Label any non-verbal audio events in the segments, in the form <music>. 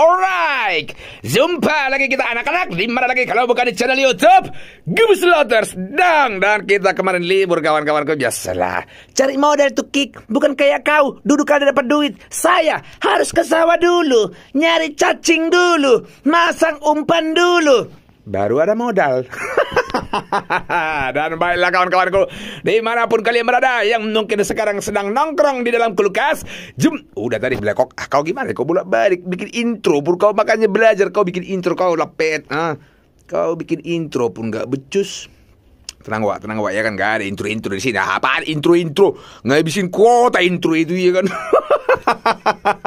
Alright, jumpa lagi kita anak-anak di mana lagi kalau bukan di channel YouTube Gemes Slaughters Dang dan kita kemarin libur kawan-kawanku kawan biasalah cari modal tuh kick bukan kayak kau duduk ada dapat duit saya harus ke sawah dulu nyari cacing dulu masang umpan dulu baru ada modal. <laughs> Dan baiklah kawan-kawanku Dimanapun kalian berada Yang mungkin sekarang sedang nongkrong di dalam kulkas Jum Udah tadi belakok ah, Kau gimana kau bolak balik Bikin intro pun kau makanya belajar Kau bikin intro kau lepet ah. Kau bikin intro pun gak becus Tenang wak, tenang wak ya kan gak ada intro-intro di sini. Nah, apaan intro-intro? Ngabisin kuota intro itu ya kan.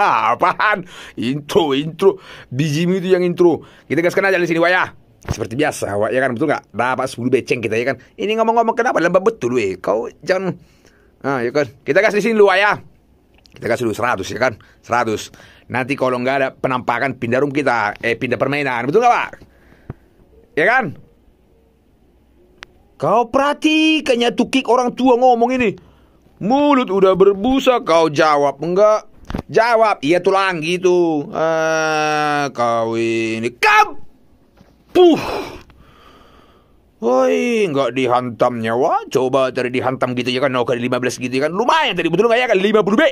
<laughs> apaan? Intro-intro. Bijimu itu yang intro. Kita gaskan aja di sini wak ya seperti biasa awak ya kan betul nggak dapat 10 beceng kita ya kan ini ngomong-ngomong kenapa lembab betul weh kau jangan ah ya kan kita kasih di sini lu ya kita kasih dulu 100 ya kan 100 nanti kalau nggak ada penampakan pindah room kita eh pindah permainan betul nggak pak ya kan kau perhatikannya tukik orang tua ngomong ini mulut udah berbusa kau jawab enggak jawab iya tulang gitu ah, kau ini kap Puh. Woi, nggak dihantam nyawa? coba tadi dihantam gitu ya kan. no kali 15 gitu ya kan. Lumayan tadi betul nggak ya Lima 50 B.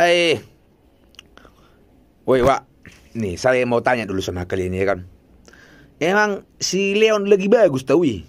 Eh. Woi, Wak. Nih, saya mau tanya dulu sama kalian ya kan. Emang si Leon lagi bagus tau, wih.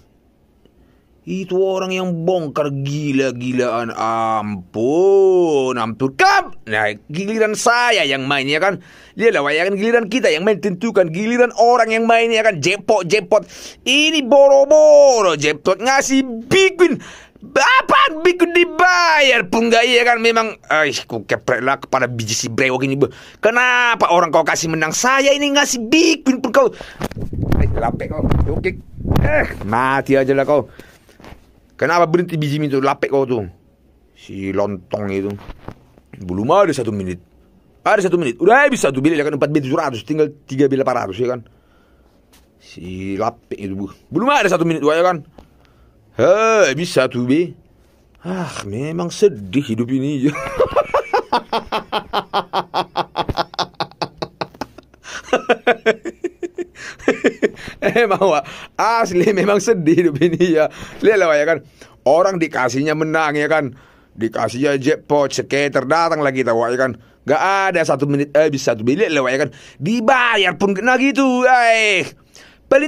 Itu orang yang bongkar gila-gilaan. Ampun, ampun. Kam! Nah, giliran saya yang main, ya kan. Lihatlah, ya kan giliran kita yang main tentukan. Giliran orang yang main, ya kan. Jepot, jepot. Ini boro-boro. Jepot ngasih bikin win. Apa bikin dibayar pun gak iya kan memang Eh ku keprek lah kepada biji si brewok ini bu. Kenapa orang kau kasih menang saya ini ngasih bikin win pun kau Eh lapek kau Oke Eh mati aja lah kau Kenapa berhenti biji itu lapek kau tuh? Si lontong itu. Belum ada satu menit. Ada satu menit. Udah habis satu bilik kan. Empat bilik tujuh ratus. Tinggal tiga bilik empat ratus ya kan. Si lapek itu bu. Belum ada satu menit ya kan. Hei, bisa satu bi? Ah, memang sedih hidup ini. Ya. <laughs> <laughs> emang eh, wak, asli memang sedih hidup ini ya. Lihatlah wak ya kan, orang dikasihnya menang ya kan. Dikasihnya jackpot, skater datang lagi tahu ya kan. Gak ada satu menit eh bisa satu bilik lewat ya kan. Dibayar pun kena gitu. Eh.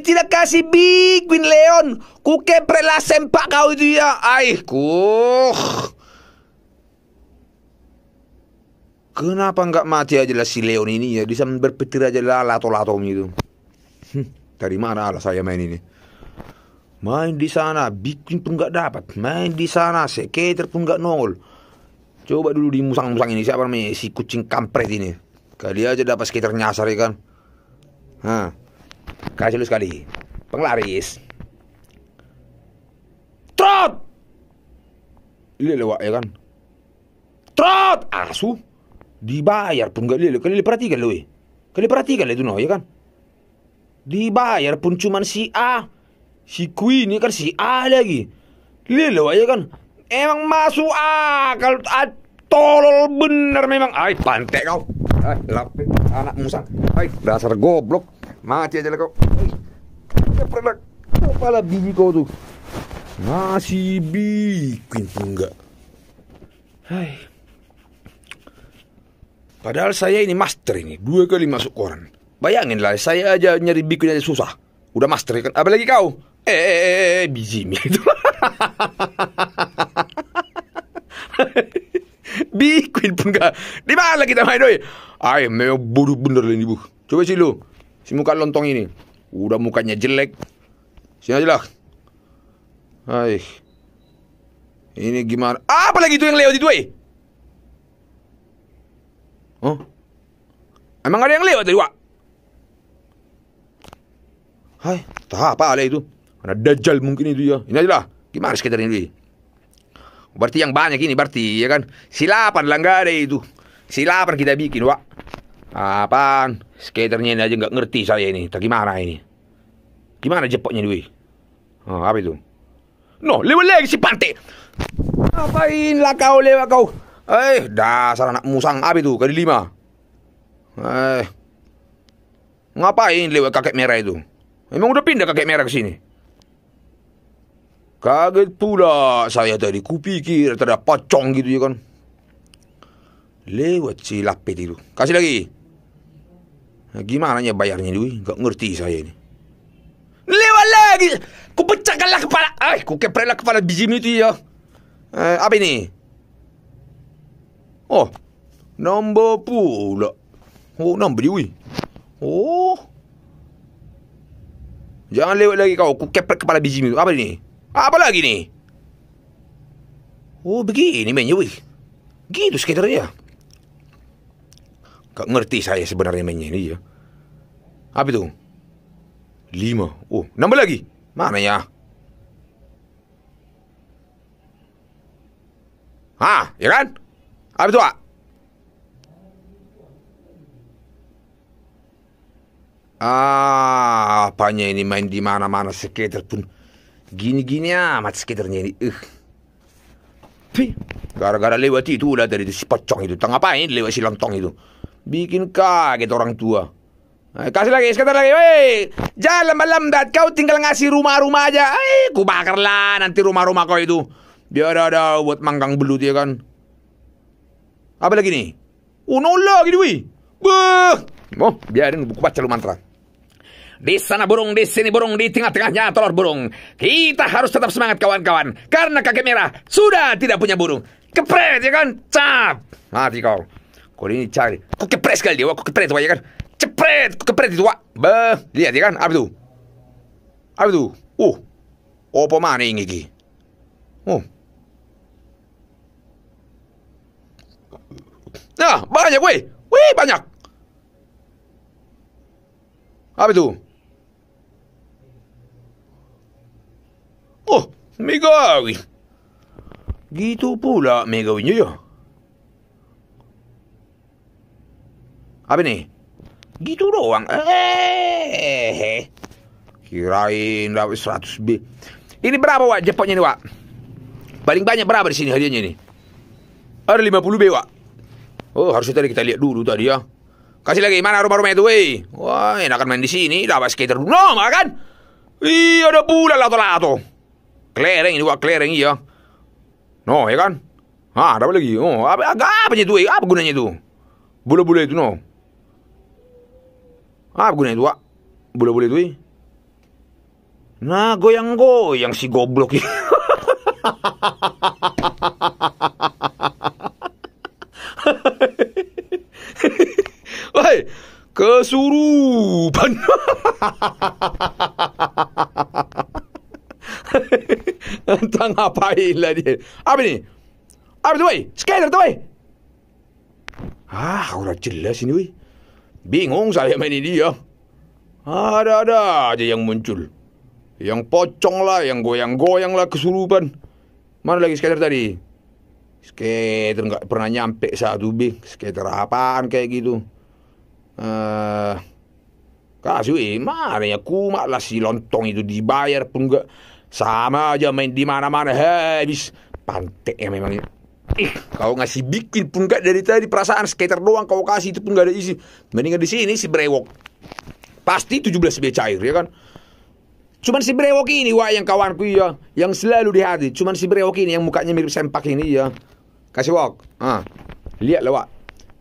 tidak kasih Big Win Leon. Ku keprelah sempak kau itu ya. Aih, eh, ku Kenapa nggak mati aja lah si Leon ini ya? Bisa berpetir aja lah lato lato gitu Hmm, dari mana lah saya main ini main di sana bikin pun nggak dapat main di sana sekitar pun nggak nongol coba dulu di musang-musang ini siapa namanya si kucing kampret ini kali aja dapat sekitar nyasar ya kan Hah. kasih lu sekali penglaris trot lihat lewat ya kan trot asu dibayar pun gak lihat kali perhatikan lu kali perhatikan itu no ya kan dibayar pun cuma si A si Queen ini kan si A lagi lilo aja kan emang masuk A Kalau A ah, tolol bener memang ay pantek kau ay lapin anak musang ay dasar goblok mati aja lah kau ay pernah kepala biji kau tuh masih bikin enggak hai Padahal saya ini master ini, dua kali masuk koran. Bayanginlah saya aja nyari bikin aja susah. Udah master kan. Apalagi kau. Eh, eh, eh, eh, eh biji itu. <laughs> Bikin pun gak. Di mana kita main doi? Ay, memang buru bener ini bu. Coba sih lu. Si muka lontong ini. Udah mukanya jelek. Sini aja lah. Ay. Ini gimana? Apa lagi itu yang lewat itu, wey? Oh? Emang ada yang lewat tadi, Wak? Hai, tak apa ala itu. mana dajjal mungkin itu ya. Ini aja Gimana sekitar ini? Berarti yang banyak ini berarti ya kan. Silapan langgare itu. Silapan kita bikin, Wak. Apaan? Skaternya ini aja nggak ngerti saya ini. Tak gimana ini? Gimana jepoknya duit? Oh, apa itu? No, lewat lagi si pantai. Apain lah kau lewat kau? Eh, dasar anak musang apa itu? Kali lima. Eh, ngapain lewat kakek merah itu? Memang udah pindah kakek merah ke sini. Kaget pula saya tadi. Kupikir tak ada pocong gitu ya kan. Lewat si lapet itu. Kasih lagi. Gimana ya bayarnya duit? Gak ngerti saya ini. Lewat lagi. Ku pecahkanlah kepala. Ay, ku keprelah kepala biji itu ya. Eh, apa ini? Oh, nombor pula. Oh, nombor duit. Oh, Jangan lewat lagi kau. Aku kepret kepala biji ni. Apa ni? Apa lagi ni? Oh, begini mainnya, weh. Gitu skater dia. Kau ngerti saya sebenarnya mainnya ni, ya. Apa tu? Lima. Oh, nambah lagi. Mana ya? Ha, ya kan? Apa tu, ah? Ah, apanya ini main di mana-mana skater pun gini-gini amat skaternya ini. Uh. Gara-gara lewat itu udah dari si pocong itu. Tengah apa lewat si lontong itu. Bikin kaget orang tua. Ay, eh, kasih lagi, sekitar lagi. Wey, jangan malam dat Kau tinggal ngasih rumah-rumah aja. Eh, ku lah nanti rumah-rumah kau itu. Biar ada buat manggang belut ya kan. Apa lagi nih? Uno gitu wih. buh, Oh, biarin buku baca lu mantra. Di sana burung, di sini burung, di tengah-tengahnya telur burung. Kita harus tetap semangat kawan-kawan. Karena kakek merah sudah tidak punya burung. Kepret ya kan? Cap! Mati kau. Kau ini cari. Kau kepres sekali dia. Kau kepres ya kan? Cepret! Kau kepres itu. Beh. Lihat ya kan? Apa itu? Apa itu? Uh. Oh, apa mana ini? Uh, Nah, banyak weh. Weh, banyak. Apa itu? Oh, megawin. Gitu pula may gawin nyo yun. Abi ni, gitu doang. Eh, kirain dapat 100 B. Ini berapa, Wak, jepotnya nih, Wak? Paling banyak berapa di sini hadiahnya nih? Ada 50 B, Wak. Oh, harusnya tadi kita lihat dulu tadi ya. Kasih lagi, mana rumah-rumah itu, wey. Wah, enakan main di sini, dapat skater dulu. Nah, no, makan. Iya, ada pula lato-lato kelereng ini wak kelereng iya. No, ya kan? Ah, ada apa lagi? Oh, apa, apa itu? Eh? Apa gunanya itu? boleh-boleh itu no. Apa gunanya itu, boleh-boleh itu, eh? Nah, goyang-goyang si goblok ini. Eh. <laughs> Woi, kesurupan. <laughs> <laughs> dia. Apa apa Apa Apa abre, wey, tu, wey. Ah, orang jelas ini, wey. Bingung saya main ini ya. Ada-ada aja yang muncul. Yang pocong lah, yang goyang-goyang lah, kesurupan. Mana lagi skater tadi? Skater nggak pernah nyampe satu bing. Skater apaan kayak gitu? Eh, uh, kasih, mana ya kumat lah si lontong itu dibayar pun nggak sama aja main di mana-mana habis pantek ya memang ya. Ih, kau ngasih bikin pun gak dari tadi perasaan skater doang kau kasih itu pun gak ada isi. Mendingan di sini si brewok. Pasti 17 belas cair ya kan. Cuman si brewok ini wah yang kawanku ya, yang selalu di hati. Cuman si brewok ini yang mukanya mirip sempak ini ya. Kasih wok. Ah. lihat loh wak.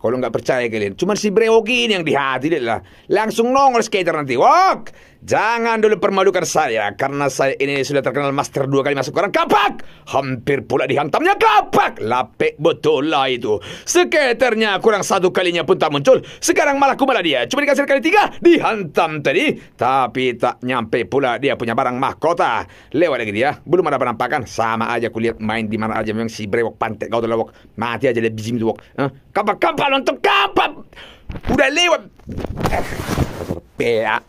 Kalau nggak percaya kalian. cuma si brewok ini yang di hati deh lah. Langsung nongol skater nanti. Wok! Jangan dulu permalukan saya. Karena saya ini sudah terkenal master dua kali masuk orang kapak. Hampir pula dihantamnya kapak. Lapek betul lah itu. Skaternya kurang satu kalinya pun tak muncul. Sekarang malah kumala dia. Cuma dikasih kali tiga. Dihantam tadi. Tapi tak nyampe pula dia punya barang mahkota. Lewat lagi dia. Belum ada penampakan. Sama aja kulihat main di mana aja. Memang si Brewok pantek kau tuh wok. Mati aja deh bijim wok. Kapak-kapak on ton Udah lewat. Pea.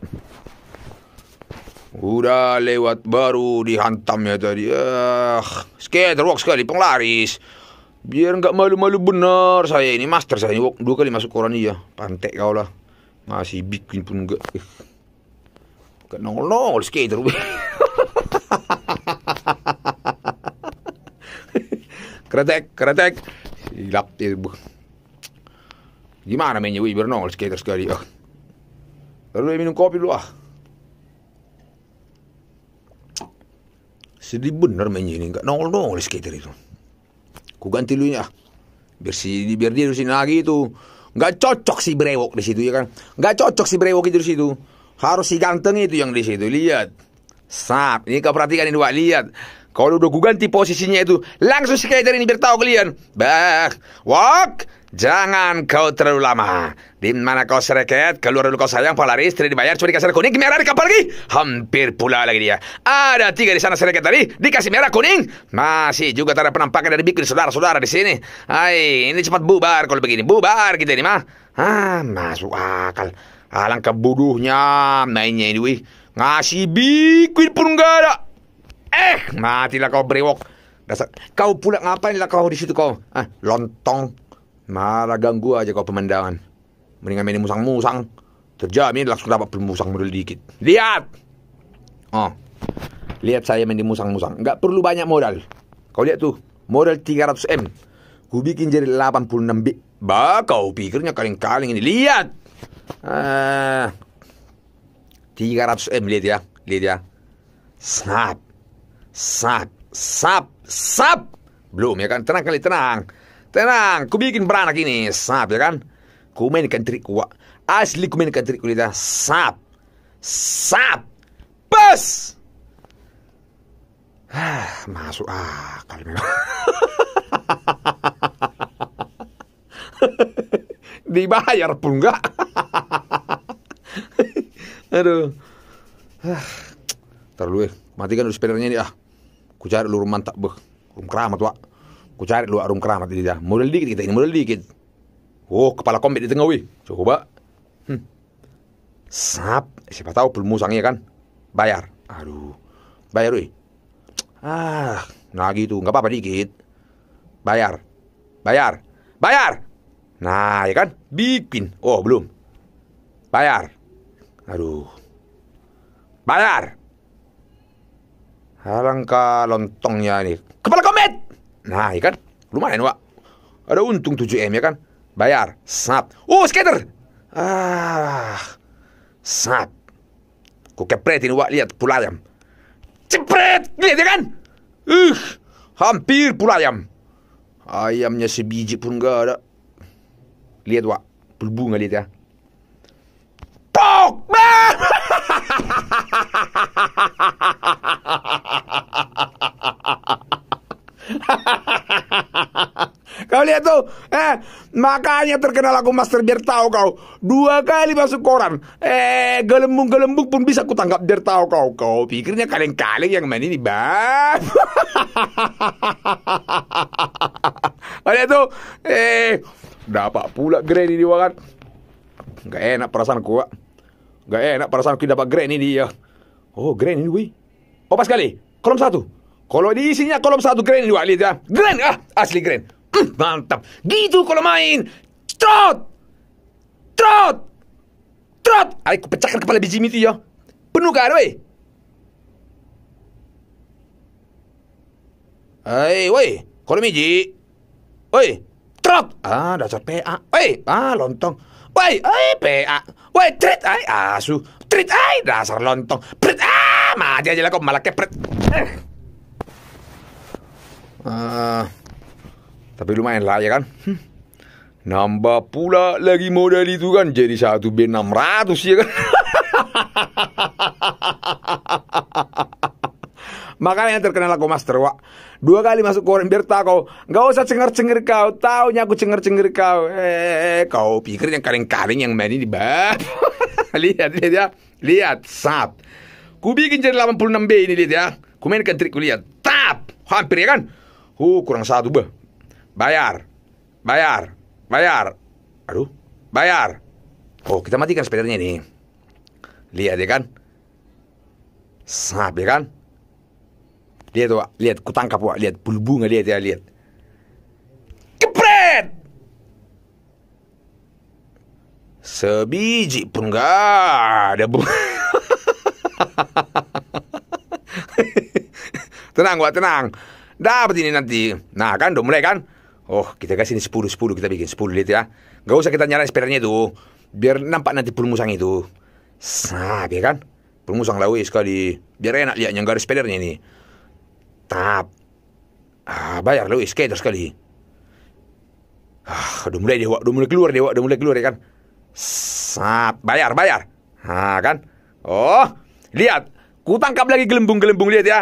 Udah lewat baru dihantamnya tadi. Ah, skater walk sekali penglaris. Biar nggak malu-malu benar saya ini master saya ini walk dua kali masuk koran iya. Pantek kau lah. Masih bikin pun enggak. Eh. Enggak nongol skater. <laughs> kretek, kretek. Silap itu. Gimana mainnya nongol skater sekali ya. Lalu dia minum kopi dulu ah. Sedih bener mainnya ini enggak nongol-nongol skater itu. Ku ganti dulu ya. Biar si biar dia sini lagi itu. Enggak cocok si brewok di situ ya kan. Enggak cocok si brewok itu di situ. Harus si ganteng itu yang di situ. Lihat. Sap, ini kau perhatikan ini, Wak. Lihat. Kalau udah gue ganti posisinya itu, langsung si skater ini bertau kalian. bah walk, Jangan kau terlalu lama. Di mana kau sereket, keluar dulu kau sayang, pahala istri dibayar, cuma dikasih kuning, merah di kapal lagi. Hampir pula lagi dia. Ada tiga di sana sereket tadi, dikasih merah kuning. Masih juga tak ada penampakan dari bikin saudara-saudara di sini. Hai, ini cepat bubar kalau begini. Bubar kita ini mah. Ah, masuk akal. Alangkah kebuduhnya mainnya ini, wih. Ngasih bikin pun gak ada. Eh, matilah kau brewok. Dasar. Kau pula ngapain lah kau di situ kau? Ah, lontong Malah ganggu aja kau pemandangan. Mendingan mainin musang-musang. Terjamin langsung dapat musang model dikit. Lihat! Oh, lihat saya main di musang-musang. Nggak perlu banyak modal. Kau lihat tuh, modal 300M. Ku bikin jadi 86 bit. Bah, kau pikirnya kaleng-kaleng ini. Lihat! Uh, ah. 300M, lihat ya. Lihat ya. Snap. Snap. Sap. Sap. Belum ya kan? Tenang kali, tenang. Tenang, ku bikin beranak ini. Sap, ya kan? Ku mainkan trik Wak. Asli ku mainkan trikku, lidah. Sap. Sap. Bas! Ah, masuk <laughs> <laughs> ah, ah, memang. Dibayar pun enggak. Aduh. Ah. terlalu, Matikan dulu spinnernya ini ah. Ku cari dulu mantap, beh. Rum keramat, Wak. Ku cari dulu Arum Keramat di dalam. Modal dikit kita ini, modal dikit. Oh, kepala komet di tengah wih. Coba. Hmm. Sap, siapa tahu belum musangnya kan. Bayar. Aduh. Bayar wih. Ah, nah gitu, nggak apa-apa dikit. Bayar. Bayar. Bayar. Nah, ya kan? Bikin. Oh, belum. Bayar. Aduh. Bayar. Alangkah lontongnya ini. Kepala komet. Nah, ya kan? Lumayan, Wak. Ada untung 7M ya kan? Bayar. Snap. Oh, uh, skater. Ah. Snap. Ku kepretin, Wak. Lihat pulayam. Cepret. Lihat ya kan? Uh, hampir pulayam. Ayamnya sebiji pun gak ada. Lihat, Wak. Berbunga lihat ya. Tok! <laughs> lihat tuh eh makanya terkenal aku master biar tahu kau dua kali masuk koran eh gelembung-gelembung pun bisa aku tangkap biar tahu kau kau pikirnya kaleng-kaleng yang main ini bang lihat <laughs> tuh eh dapat pula grand ini kan nggak enak perasaanku kak nggak enak perasaanku dapat grand ini dia ya. oh grand ini wih oh pas kali kolom satu kalau diisinya kolom satu grand dua lihat ya. Grand ah, asli grand mantap. Gitu kalau main. Trot! Trot! Trot! Aku pecahkan kepala biji itu ya. Penuh kan, weh? Hei, woi, kalau miji. Woi, trot. Ah, dasar PA. Woi, ah lontong. Woi, Oi PA. Woi, trit ai asu. Trit ai dasar lontong. Prit ah, mati aja lah kok malah kepret. Eh. Ah. Uh. Tapi lumayan lah ya kan Nambah pula lagi modal itu kan jadi satu B600 ya kan <laughs> Makanya yang terkenal aku master wak Dua kali masuk koran biar tak kau Gak usah cengker cengker kau Taunya aku cengker cengker kau Eh kau pikir yang kaleng-kaleng yang main ini bab <laughs> Lihat lihat ya Lihat sap Ku bikin jadi 86B ini lihat ya Ku mainkan trik ku lihat Tap Hampir ya kan Uh kurang satu bah Bayar. Bayar. Bayar. Aduh, bayar. Oh, kita matikan sepedanya ini. Lihat ya kan? Sap ya kan? Lihat tuh, lihat kutangkap wak, lihat bulbu nggak lihat ya lihat. Kepret! Sebiji pun nggak ada bu. <laughs> tenang wak, tenang. Dapat ini nanti. Nah kan udah mulai kan? Oh, kita kasih ini 10-10, kita bikin 10 lihat ya. Gak usah kita nyalain speedernya itu. Biar nampak nanti pulmusang itu. Sap, ya kan? Pulmusang lawe sekali. Biar enak lihat yang garis speedernya ini. Tap. Ah, bayar lawe skater sekali. Ah, udah mulai dewa, udah mulai keluar dewa, udah mulai keluar ya kan? Sap, bayar, bayar. Ah, kan? Oh, lihat. Ku tangkap lagi gelembung-gelembung lihat ya.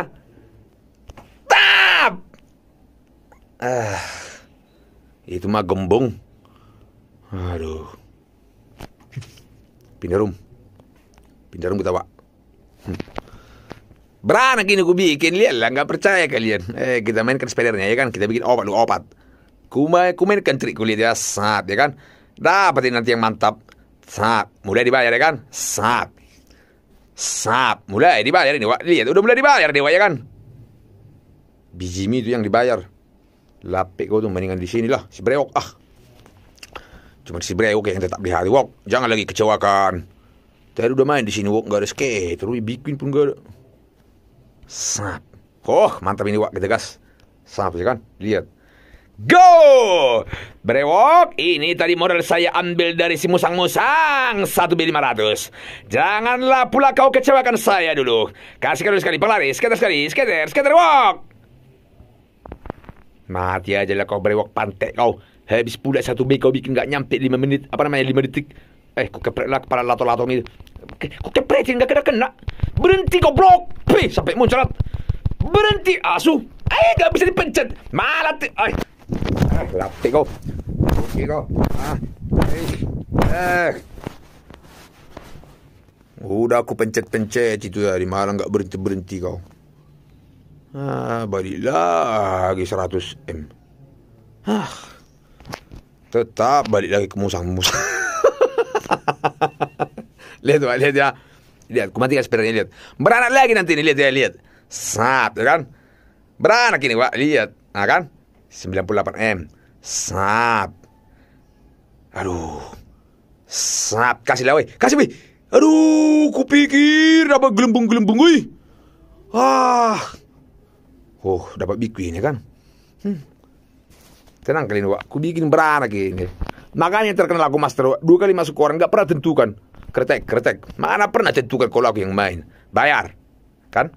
Tap. Ah. Itu mah gembung. Aduh. pindah Pindarum. kita, Pak. Hmm. Beranak ini ku bikin lihat lah nggak percaya kalian. Eh kita mainkan sepedernya, ya kan kita bikin obat lu obat. Ku main ku mainkan trik kulit ya saat ya kan. Dapatin nanti yang mantap. Saat mulai dibayar ya kan. Saat Sap, mulai dibayar ini, Wak. Lihat, udah mulai dibayar nih, Wak, ya kan? Bijimi itu yang dibayar. Lapik kau tu mendingan di sini lah. Si Breok ah. Cuma si Breok yang tetap di hari Wok. Jangan lagi kecewakan. Tadi udah main di sini Wok. Gak ada skate. Terus bikin pun gak ada. Snap. Oh mantap ini Wok. Kita gas. Snap sih kan. Lihat. Go! Brewok, ini tadi modal saya ambil dari si musang-musang 1B500. Janganlah pula kau kecewakan saya dulu. Kasihkan dulu sekali, pelaris, skater sekali, skater, skater walk. Mati aja lah kau berewak pantek kau. Habis pula satu B kau bikin gak nyampe lima menit. Apa namanya lima detik. Eh, kau keprek lah kepala lato-lato ni. Ku keprekin gak kena-kena. Berhenti kau blok. Pih, sampai muncrat. Berhenti asu. Eh, gak bisa dipencet. Malah ti... Eh. Ah, lapik kau. Okey kau. Ah. Eh. Udah aku pencet-pencet itu ya. Di malang gak berhenti-berhenti kau. Ah, balik lagi 100 M. ah Tetap balik lagi ke musang-musang. <laughs> lihat, Pak, lihat ya. Lihat, kumatikan sepedanya, lihat. Beranak lagi nanti ini, lihat ya, lihat. Sat, ya kan? Beranak ini, Pak, lihat. Nah, kan? 98 M. Sat. Aduh. Sat, kasih lah, Kasih, weh. Aduh, kupikir apa gelembung-gelembung, weh. Ah, Oh, dapat bikin ini ya kan. Hmm. Tenang kali ini, Wak. Aku bikin beranak ini. Makanya terkenal aku master, Wak. Dua kali masuk koran gak pernah tentukan. Kretek, kretek. Mana pernah tentukan kalau aku yang main. Bayar. Kan?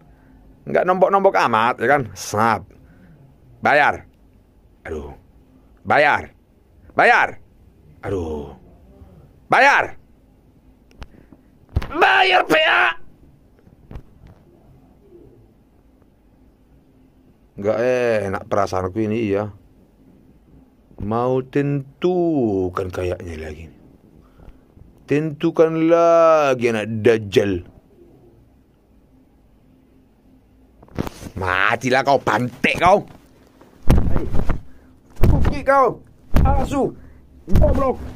Gak nombok-nombok amat, ya kan? Snap. Bayar. Aduh. Bayar. Bayar. Aduh. Bayar. Bayar, Pak. Gak eh, enak perasaan aku ini ya. Mau tentukan kayaknya lagi. Tentukan lagi anak dajjal. Matilah kau, pantek kau. Hei, kau. Asu, goblok.